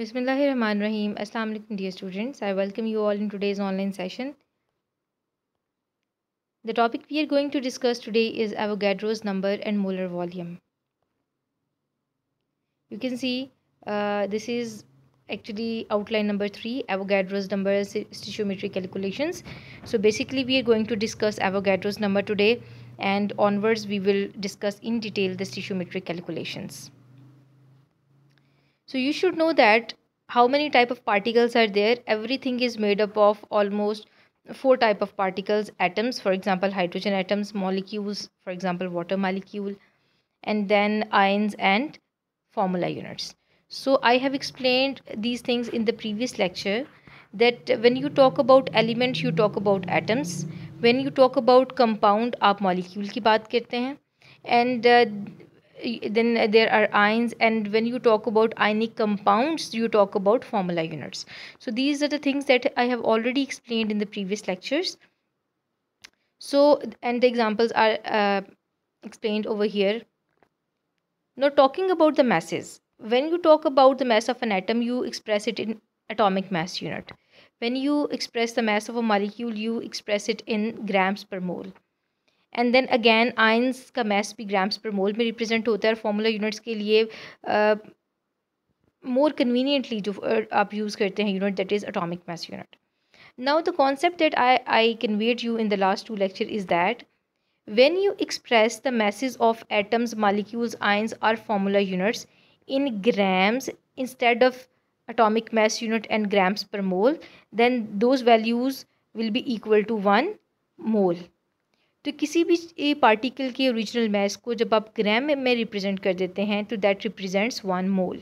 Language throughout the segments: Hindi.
Bismillahirrahmanirrahim. Assalamu alaikum dear students. I welcome you all in today's online session. The topic we are going to discuss today is Avogadro's number and molar volume. You can see uh, this is actually outline number 3 Avogadro's number stoichiometry calculations. So basically we are going to discuss Avogadro's number today and onwards we will discuss in detail the stoichiometry calculations. so you should know that how many type of particles are there everything is made up of almost four type of particles atoms for example hydrogen atoms molecules for example water molecule and then ions and formula units so i have explained these things in the previous lecture that when you talk about element you talk about atoms when you talk about compound आप molecule की बात करते हैं and uh, then there are ions and when you talk about ionic compounds you talk about formula units so these are the things that i have already explained in the previous lectures so and the examples are uh, explained over here now talking about the masses when you talk about the mass of an atom you express it in atomic mass unit when you express the mass of a molecule you express it in grams per mole and then again ions का मैस भी ग्राम्स पर मोल में रिप्रेजेंट होता है फॉर्मूला यूनिट्स के लिए मोर uh, कन्वीनियंटली जो uh, आप यूज़ करते हैं unit that is atomic mass unit now the concept that I I conveyed you in the last two lecture is that when you express the message of atoms molecules ions or formula units in grams instead of atomic mass unit and grams per mole then those values will be equal to one mole तो किसी भी ए पार्टिकल के ओरिजिनल मैस को जब आप ग्राम में रिप्रेजेंट कर देते हैं तो that represents one mole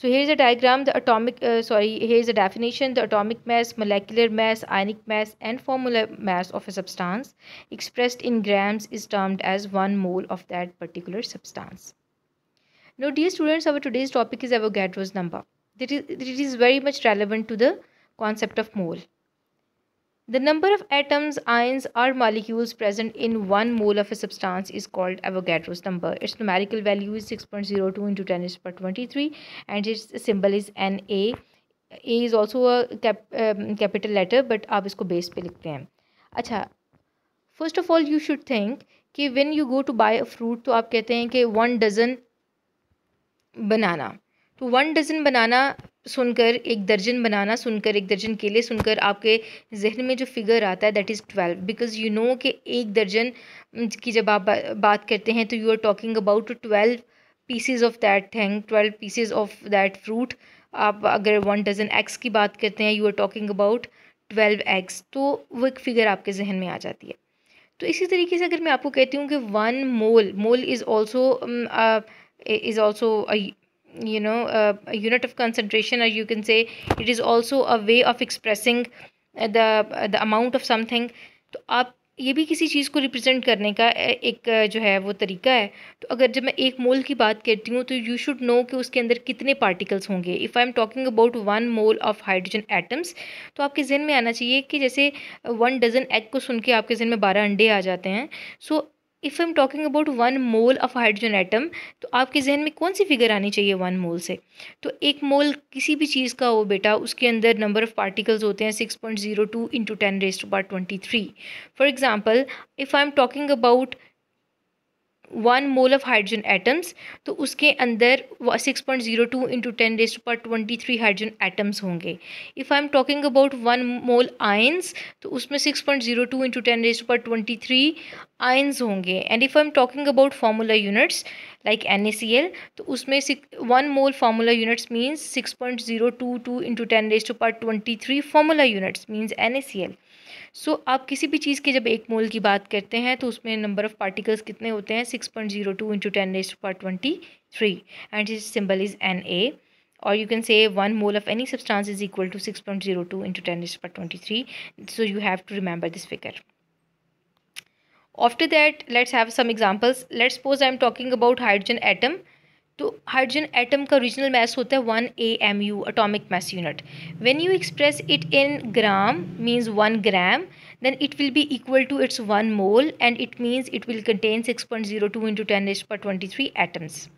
so here is a diagram the atomic sorry here is a definition the atomic mass molecular mass ionic mass and formula mass of a substance expressed in grams is termed as one mole of that particular substance no dear students our today's topic is Avogadro's number that is that is very much relevant to the concept of mole The number of atoms, ions or molecules present in one mole of a substance is called Avogadro's number. Its numerical value is 6.02 into 10 is per 23 and its symbol is Na. A is also a cap, um, capital letter but आप इसको base पे लिखते हैं अच्छा first of all you should think कि when you go to buy a fruit तो आप कहते हैं कि वन डज़न बनाना तो वन डज़न बनाना सुनकर एक दर्जन बनाना सुनकर एक दर्जन केले सुनकर आपके जहन में जो फिगर आता है that is twelve because you know कि एक दर्जन की जब आप बात करते हैं तो you are talking about twelve pieces of that thing twelve pieces of that fruit आप अगर वन डजन एग्स की बात करते हैं you are talking about twelve eggs तो वो एक फिगर आपके जहन में आ जाती है तो इसी तरीके से अगर मैं आपको कहती हूँ कि one mole mole is also is also you know uh, a unit of concentration or you can say it is also a way of expressing uh, the uh, the amount of something तो आप ये भी किसी चीज़ को रिप्रेजेंट करने का एक जो है वो तरीका है तो अगर जब मैं एक मोल की बात करती हूँ तो यू शुड नो कि उसके अंदर कितने पार्टिकल्स होंगे if I am talking about one mole of hydrogen atoms तो आपके जहन में आना चाहिए कि जैसे वन डज़न एग को सुन के आपके जहन में बारह अंडे आ जाते हैं so so, if I am talking about one mole of hydrogen atom तो आपके जहन में कौन सी फिगर आनी चाहिए वन मोल से तो एक मोल किसी भी चीज़ का हो बेटा उसके अंदर नंबर ऑफ़ पार्टिकल्स होते हैं six point zero two into ten raised per twenty three for example if I am talking about one mole of hydrogen atoms तो उसके अंदर six point zero two into ten raise per twenty three hydrogen atoms होंगे if I am talking about one mole ions तो उसमें six point zero two into ten raise per twenty three ions होंगे and if I am talking about formula units like N A C L तो उसमें one mole formula units means six point zero two two into ten raise per twenty three formula units means N A C L so so, आप किसी भी चीज़ के जब एक मोल की बात करते हैं तो उसमें नंबर ऑफ़ पार्टिकल्स कितने होते हैं six point zero two into ten raise per twenty three and symbol is N A और you can say one mole of any substance is equal to six point zero two into ten raise per twenty three so you have to remember this figure after that let's have some examples let's suppose I am talking about hydrogen atom तो हाइड्रोजन एटम का ओरिजिनल मैस होता है one A M U atomic mass unit when you express it in gram means one gram then it will be equal to its one mole and it means it will contain six point zero two into ten raise per twenty three atoms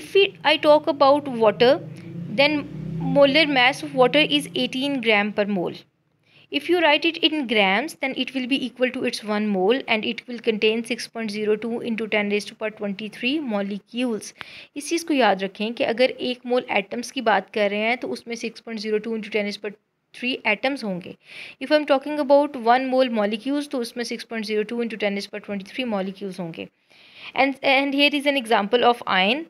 if we I talk about water then molar mass of water is eighteen gram per mole If you write it in grams, then it will be equal to its 1 mole and it will contain 6.02 into 10 raised to power 23 molecules. इस चीज़ को याद रखें कि अगर एक मोल एटम्स की बात कर रहे हैं तो उसमें 6.02 into 10 raised to three atoms होंगे if I am talking about one mole molecules तो उसमें six point zero two into ten raise per twenty three molecules होंगे and and here is an example of ion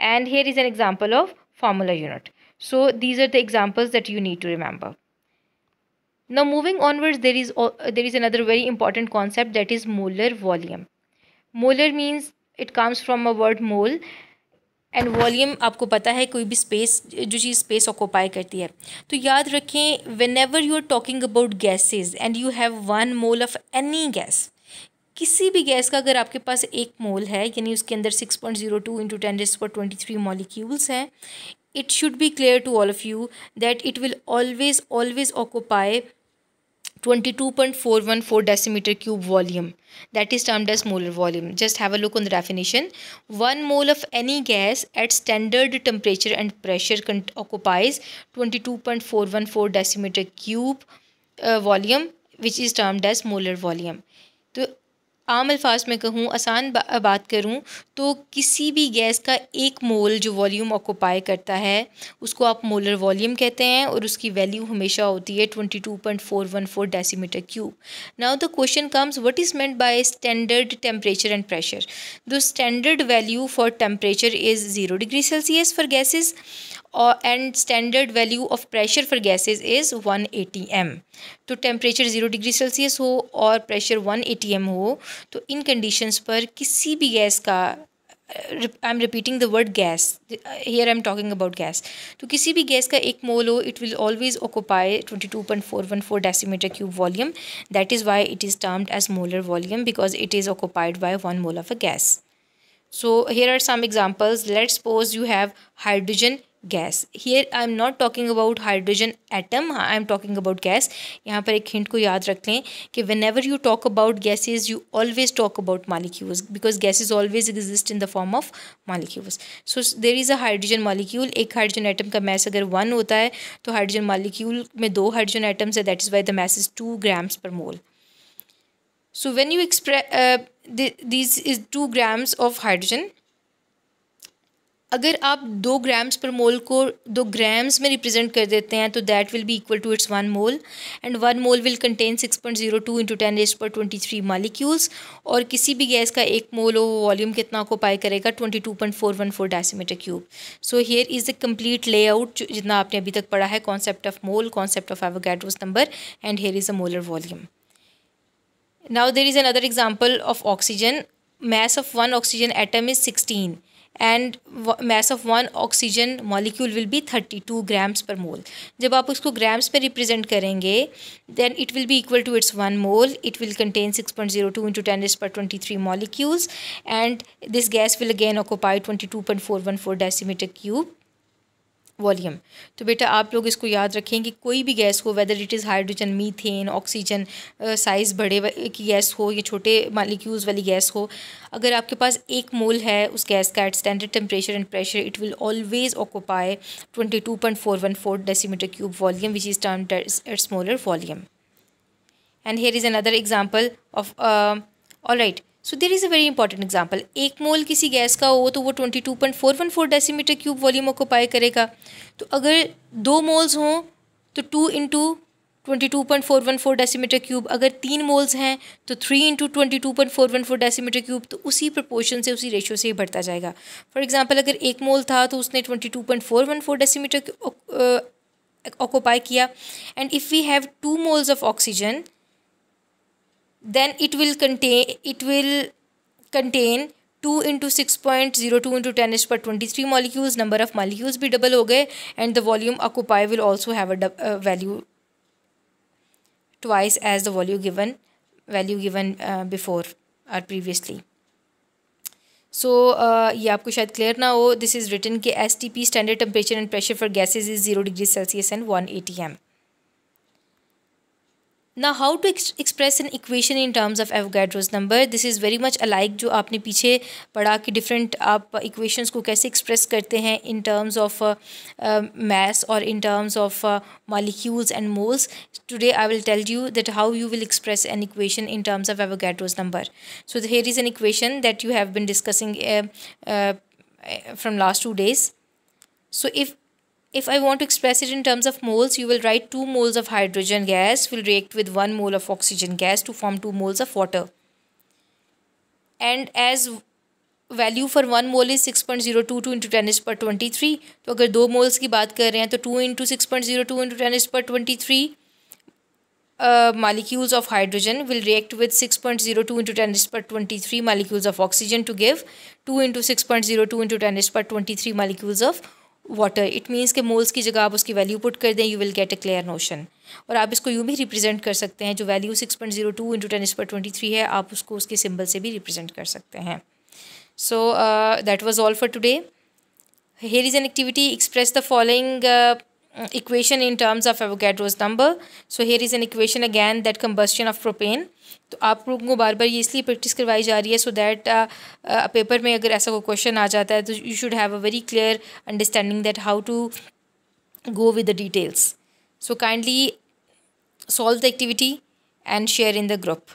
and here is an example of formula unit so these are the examples that you need to remember now moving onwards, there is, uh, there is another very important concept that is molar volume. Molar means it comes from a word mole and volume आपको पता है कोई भी space जो चीज़ space occupy करती है तो याद रखें whenever you are talking about gases and you have one mole of any gas किसी भी गैस का अगर आपके पास एक मोल है यानी उसके अंदर 6.02 into ten two into ten raise per twenty three molecules हैं it should be clear to all of you that it will always always occupy 22.414 decimeter cube volume that is termed as molar volume just have a look on the definition one mole of any gas at standard temperature and pressure occupies 22.414 decimeter cube uh, volume which is termed as molar volume so आम अल्फाज में कहूँ आसान बा, बात करूँ तो किसी भी गैस का एक मोल जो वॉल्यूम ऑक्यूपाई करता है उसको आप मोलर वॉल्यूम कहते हैं और उसकी वैल्यू हमेशा होती है twenty two point four one four decimeter cube now the question comes what is meant by standard temperature and pressure the standard value for temperature is zero degree Celsius for gases and standard value of pressure for for is one 180 M तो टेम्परेचर जीरो डिग्री सेल्सियस हो और प्रेशर वन 180 एम हो तो इन कंडीशंस पर किसी भी गैस का I am repeating the word gas here I am talking about gas तो किसी भी गैस का एक मोल हो it will always occupy twenty two point four one four decimeter cube volume that is why it is termed as molar volume because it is occupied by one mole of a gas so here are some examples let suppose you have hydrogen gas here I am not talking about hydrogen atom I am talking about gas यहाँ पर एक हिंट को याद रख लें कि whenever you talk about gases you always talk about molecules because gases always exist in the form of molecules so there is a hydrogen molecule एक हाइड्रोजन एटम का मैस अगर वन होता है तो हाइड्रोजन मालिक्यूल में दो हाइड्रोजन एटम्स है that is why the mass is two grams per mole so when you express this is two grams of hydrogen अगर आप दो ग्राम्स पर मोल को दो ग्राम्स में रिप्रेजेंट कर देते हैं तो that will be equal to its one mole and one mole will contain six point zero two into ten raise per twenty three molecules और किसी भी गैस का एक मोल हो वो वॉल्यूम कितना पाई करेगा twenty two point four one four decimeter cube so here is the complete layout जितना आपने अभी तक पढ़ा है concept of mole concept of Avogadro's number and here is a molar volume now there is another example of oxygen mass of one oxygen atom is sixteen and mass of one oxygen molecule will be thirty two grams per mole जब आप उसको ग्राम्स में रिप्रेजेंट करेंगे then it will be equal to its one mole it will contain six point zero two into ten raise per twenty three molecules and this gas will again occupy twenty two point four one four decimeter cube volume तो बेटा आप लोग इसको याद रखें कि कोई भी गैस हो whether it is hydrogen methane oxygen size बड़े की गैस हो या छोटे मालिक्यूल्स वाली गैस हो अगर आपके पास एक मोल है उस गैस का at standard temperature and pressure it will always occupy twenty two point four one four decimeter cube volume which is term at smaller volume and here is another example of all right so there is a very important example एक मोल किसी गैस का हो तो वो twenty two point four one four decimeter cube volume occupy करेगा तो अगर दो मोल्स हों तो two into twenty two point four one four decimeter cube अगर तीन मोल्स हैं तो three into twenty two point four one four decimeter cube तो उसी प्रपोर्शन से उसी रेशियो से ही बढ़ता जाएगा फॉर एग्जाम्पल अगर एक मोल था तो उसने twenty two point four one four decimeter occupy किया and if we have two moles of oxygen then it will contain it will contain 2 into 6.02 into 10 is per 23 molecules number of molecules भी double हो गए and the volume occupied will also have a uh, value twice as the value given value given uh, before or previously so so, uh, ये आपको शायद क्लियर ना हो दिस इज़ रिटन कि S T P standard temperature and pressure for gases is zero degree Celsius and one A T M how to express an equation in terms of Avogadro's number this is very much alike जो आपने पीछे पढ़ा कि डिफरेंट आप इक्वेशंस को कैसे एक्सप्रेस करते हैं इन टर्म्स ऑफ मैस और in terms of molecules and moles today I will tell you that how you will express an equation in terms of Avogadro's number so here is an equation that you have been discussing from last two days so if If I want to express it in terms of moles, you will write 2 moles of hydrogen gas will react with 1 mole of oxygen gas to form 2 moles of water. And as value for 1 mole is 6.022 into 10 is per 23, so if 2 moles ki baat kar rahe hai, 2 into 6.02 into 10 is per 23 uh, molecules of hydrogen will react with 6.02 into 10 is per 23 molecules of oxygen to give 2 into 6.02 into 10 is per 23 molecules of water it means के मोल्स की जगह आप उसकी वैल्यू पुट कर दें you will get a clear notion और आप इसको यूँ भी रिप्रेजेंट कर सकते हैं जो value six point zero two into ten raise per twenty three है आप उसको उसके सिंबल से भी रिप्रेजेंट कर सकते हैं so that was all for today here is an activity express the following Mm, equation in terms of Avogadro's number. So here is an equation again that combustion of propane. तो आप लोगों को बार बार ये इसलिए प्रैक्टिस करवाई जा रही है सो दैट पेपर में अगर ऐसा कोई क्वेश्चन आ जाता है तो you should have a go with the details. So kindly solve the activity and share in the group.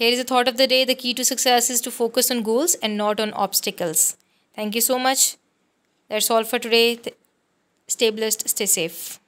Here is the thought of the day. The key to success is to focus on goals and not on obstacles. Thank you so much. That's all for today stay blessed stay safe